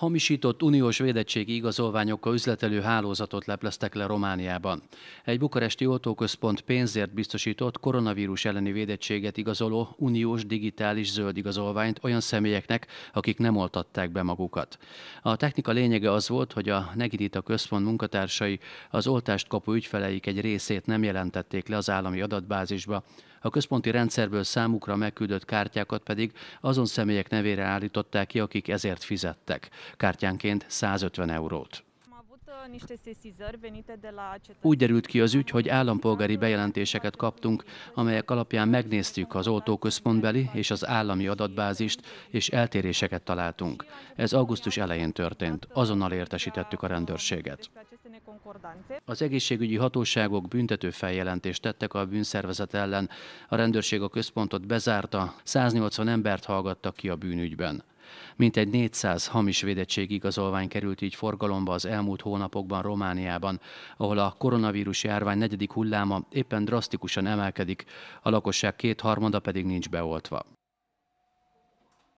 Hamisított uniós védettségi igazolványokkal üzletelő hálózatot lepleztek le Romániában. Egy bukaresti oltóközpont pénzért biztosított koronavírus elleni védettséget igazoló uniós digitális zöld igazolványt olyan személyeknek, akik nem oltatták be magukat. A technika lényege az volt, hogy a Negidita központ munkatársai az oltást kapó ügyfeleik egy részét nem jelentették le az állami adatbázisba, a központi rendszerből számukra megküldött kártyákat pedig azon személyek nevére állították ki, akik ezért fizettek, kártyánként 150 eurót. Úgy derült ki az ügy, hogy állampolgári bejelentéseket kaptunk, amelyek alapján megnéztük az oltóközpontbeli és az állami adatbázist, és eltéréseket találtunk. Ez augusztus elején történt, azonnal értesítettük a rendőrséget. Az egészségügyi hatóságok büntető feljelentést tettek a bűnszervezet ellen. A rendőrség a központot bezárta, 180 embert hallgattak ki a bűnügyben. Mintegy 400 hamis védettség igazolvány került így forgalomba az elmúlt hónapokban Romániában, ahol a koronavírus járvány negyedik hulláma éppen drasztikusan emelkedik, a lakosság kétharmada pedig nincs beoltva.